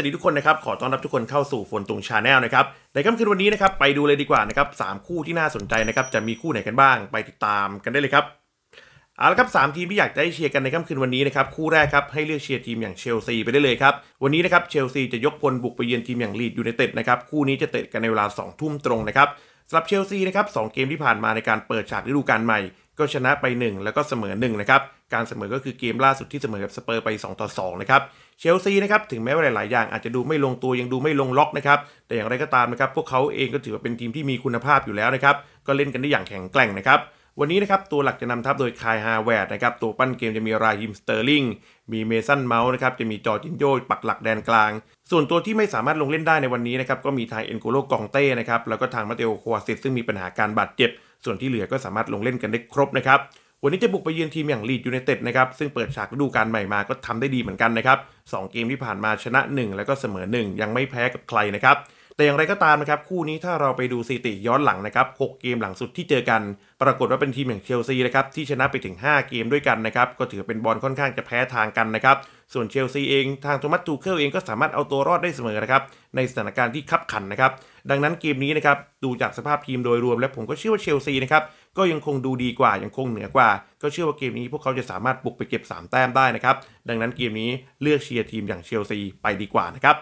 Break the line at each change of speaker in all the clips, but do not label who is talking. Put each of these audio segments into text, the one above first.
วัสดีทุกคนนะครับขอต้อนรับทุกคนเข้าสู่ฝนตุงชาแนลนะครับในค่ำคืนวันนี้นะครับไปดูเลยดีกว่านะครับสคู่ที่น่าสนใจนะครับจะมีคู่ไหนกันบ้าง ไปติดตามกันได้เลยครับเอาละครับสทีมที่อยากจะให้เชียร์กันในค่ำคืนวันนี้นะครับคู่แรกครับให้เลือกเชียร์ทีมอย่างเชลซีไปได้เลยครับวันนี้นะครับเชลซีจะยกพลบุกไปเยือนทีมอย่างลีดยูไนเต็ดนะครับคู่นี้จะเตะกันในเวลา2ทุ่มตรงนะครับสำหรับเชลซีนะครับสเกมที่ผ่านมาในการเปิดฉากฤดูกาลใหม่ ก็ชนะไป 1 แล้วก็เสมอ1นะครับ การเสมอก็คือเกมล่าสุดที่เสมอกับสเปอร์ไป2ต่อ2นะครับเชลซีนะครับถึงแม้ว่าหลายๆ อย่างอาจจะดูไม่ลงตัวยังดูไม่ลงล็อกนะครับแต่อย่างไรก็ตามนะครับ พวกเขาเองก็ถือว่าเป็นทีมที่มีคุณภาพอยู่แล้วนะครับ ก็เล่นกันได้อย่างแข็งแกร่งนะครับวันนี้นะครับ ตัวหลักจะนำทัพโดยคายฮาแวดนะครับ ตัวปั้นเกมจะมีราฮิมสเตอร์ลิงมีเมสันเมาส์นะครับ จะมีจอจินโยปักหลักแดนกลาง ส่วนตัวที่ไม่สามารถลงเล่นได้ในวันนี้นะครับ ก็มีทางเอ็นโกโลกองเต้นะครับ แล้วก็ทางมาเตโอควาซิตซึ่งมีปัญหาการบาดเจ็บ ส่วนที่เหลือก็สามารถลงเล่นกันได้ครบนะครับ วันนี้จะบุกไปเยือนทีมอย่างลีดยูไนเต็ดนะครับซึ่งเปิดฉากฤดูกาลใหม่มาก็ทำได้ดีเหมือนกันนะครับสเกมที่ผ่านมาชนะ 1 แล้วก็เสมอ1ยังไม่แพ้กับใครนะครับแต่อย่างไรก็ตามนะครับ คู่นี้ถ้าเราไปดูสถิติย้อนหลังนะครับ 6 เกมหลังสุดที่เจอกัน ปรากฏว่าเป็นทีมอย่างเชลซีนะครับที่ชนะไปถึง 5 เกมด้วยกันนะครับก็ถือเป็นบอลค่อนข้างจะแพ้ทางกันนะครับ ส่วนเชลซีเองทางโทมัสตูเคิลเองก็สามารถเอาตัวรอดได้เสมอนะครับ ในสถานการณ์ที่คับขันนะครับ ดังนั้นเกมนี้นะครับ ดูจากสภาพทีมโดยรวม และผมก็เชื่อว่าเชลซีนะครับก็ยังคงดูดีกว่ายังคงเหนือกว่า ก็เชื่อว่าเกมนี้พวกเขาจะสามารถบุกไปเก็บ 3 แต้มได้นะครับดังนั้นเกมนี้เลือกเชียร์ทีมอย่างเชลซีไปดีกว่านะครับ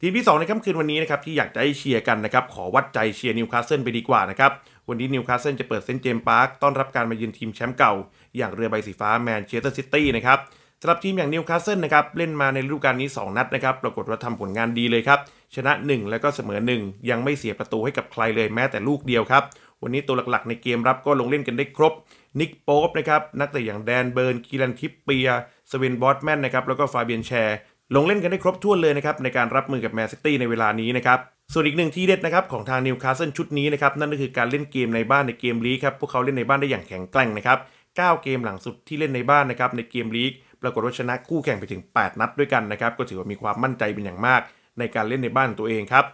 ทีมที่ 2 ในค่ำคืนวันนี้นะครับที่อยากจะให้เชียร์กันนะครับขอวัดใจเชียร์นิวคาสเซิลไปดีกว่านะครับวันนี้นิวคาสเซิลจะเปิดเซนเจมส์พาร์ค ต้อนรับการมาเยือนทีมแชมป์เก่า อย่างเรือใบสีฟ้าแมนเชสเตอร์ซิตี้นะครับสำหรับทีมอย่างนิวคาสเซิลนะครับเล่นมาในฤดูกาลนี้ 2 นัดนะครับปรากฏว่าทำผลงานดีเลยครับชนะ 1 แล้วก็เสมอ 1 ยังไม่เสียประตูให้กับใครเลยแม้แต่ลูกเดียวครับวันนี้ตัวหลักๆ ในเกมรับก็ลงเล่นกันได้ครบนิกโป๊ปนะครับนักเตะอย่างแดนเบิร์นกีรันทิปเปียสเวนบอสแมนนะครับแล้วก็ฟาเบียนแชร์ลงเล่นกันได้ครบถ้วนเลยนะครับในการรับมือกับแมนซิตี้ในเวลานี้นะครับส่วนอีกหนึ่งที่เด็ดนะครับของทางนิวคาสเซิลชุดนี้นะครับนั่นก็คือการเล่นเกมในบ้านในเกมลีกครับพวกเขาเล่นในบ้านได้อย่างแข็งแกร่งนะครับ 9 เกมหลังสุดที่เล่นในบ้านนะครับในเกมลีกปรากฏว่าชนะคู่แข่งไปถึง 8 นัดด้วยกันนะครับก็ถือว่ามีความมั่นใจเป็นอย่างมากในการเล่นในบ้านตัวเองครับ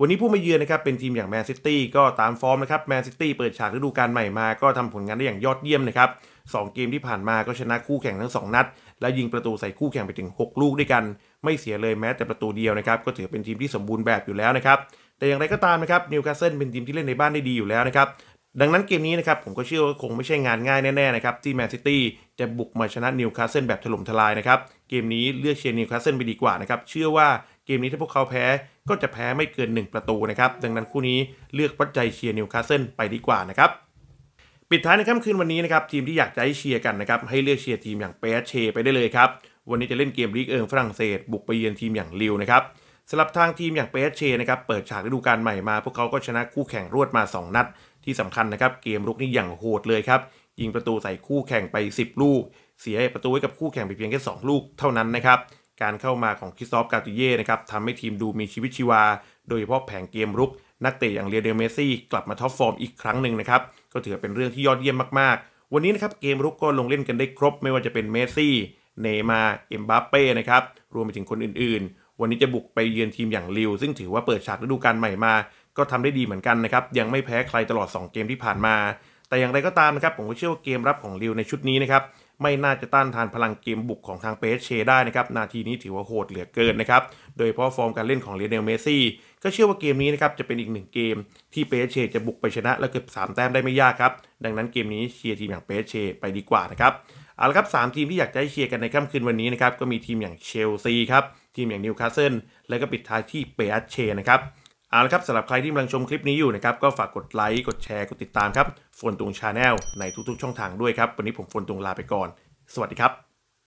วันนี้ผู้มาเยือนนะครับเป็นทีมอย่างแมนซิตี้ก็ตามฟอร์มนะครับแมนซิตี้เปิดฉากฤดูกาลใหม่มาก็ทำผลงานได้อย่างยอดเยี่ยมนะครับสเกมที่ผ่านมาก็ชนะคู่แข่งทั้ง2นัด และยิงประตูใส่คู่แข่งไปถึง 6 ลูกด้วยกัน ไม่เสียเลยแม้แต่ประตูเดียวนะครับก็ถือเป็นทีมที่สมบูรณ์แบบอยู่แล้วนะครับแต่อย่างไรก็ตามนะครับนิวคาสเซิลเป็นทีมที่เล่นในบ้านได้ดีอยู่แล้วนะครับดังนั้นเกมนี้นะครับผมก็เชื่อว่าคงไม่ใช่งานง่ายแน่ๆนะครับที่แมนซิตี้จะบุกมาชนะนิวคาสเซิลแบบถล่มทลายนะครับเกมนี้เลือกเชียร์นิวคาสเซิลไปดีกว่านะครับเชื่อว่าเกมนี้ถ้าพวกเขาแพ้ก็จะแพ้ไม่เกิน 1 ประตูนะครับ ดังนั้นคู่นี้เลือกวัดใจเชียร์นิวคาสเซิลไปดีกว่านะครับปิดท้ายในค่ำคืนวันนี้นะครับทีมที่อยากจะให้เชียร์กันนะครับให้เลือกเชียร์ทีมอย่างเปเชไปได้เลยครับวันนี้จะเล่นเกมลีกเอิงฝรั่งเศส บุกไปเยือนทีมอย่างลิวนะครับสำหรับทางทีมอย่างเปเชนะครับเปิดฉากฤดูกาลใหม่มา พวกเขาก็ชนะคู่แข่งรวดมา 2 นัด ที่สำคัญนะครับ เกมรุกนี่อย่างโหดเลยครับยิงประตูใส่คู่แข่งไป 10ลูก เสียประตูไว้กับคู่แข่งไปเพียงแค่2ลูกเท่านั้นนะครับการเข้ามาของคริสซอฟกาติเย่นะครับทำให้ทีมดูมีชีวิตชีวา โดยเฉพาะแผงเกมรุก นักเตะอย่างเรียเดลเมซี่กลับมาท็อปฟอร์มอีกครั้งหนึ่งนะครับก็ถือเป็นเรื่องที่ยอดเยี่ยมมากๆ วันนี้นะครับเกมรุกก็ลงเล่นกันได้ครบไม่ว่าจะเป็นเมซี่เนมาเอ็มบัปเป้นะครับรวมไปถึงคนอื่นๆ วันนี้จะบุกไปเยือนทีมอย่างลิวซึ่งถือว่าเปิดฉากฤดูกาลใหม่มา ก็ทำได้ดีเหมือนกันนะครับยังไม่แพ้ใครตลอด2เกมที่ผ่านมาแต่อย่างไรก็ตามนะครับผมก็เชื่อว่าเกมรับของลิวในชุดนี้นะครับไม่น่าจะต้านทานพลังเกมบุกของทางเปเชได้นะครับนาทีนี้ถือว่าโหดเหลือเกินนะครับ โดยเพราะฟอร์มการเล่นของเลเนลเมซี่ก็เชื่อว่าเกมนี้นะครับจะเป็นอีกหนึ่งเกม ที่เปเชจะบุกไปชนะและเก็บ 3 แต้มได้ไม่ยากครับ ดังนั้นเกมนี้เชียร์ทีมอย่างเปเชไปดีกว่านะครับเอาละครับสามทีมที่อยากจะให้เชียร์กันในค่ำคืนวันนี้นะครับก็มีทีมอย่างเชลซีครับทีมอย่างนิวคาสเซิลและก็ปิดท้ายที่เปเชนะครับเอาละครับ สำหรับใครที่กำลังชมคลิปนี้อยู่นะครับ ก็ฝากกดไลค์ กดแชร์ กดติดตามครับฝนตุงชาแนลในทุกๆช่องทางด้วยครับ วันนี้ผมฝนตุงลาไปก่อน สวัสดีครับ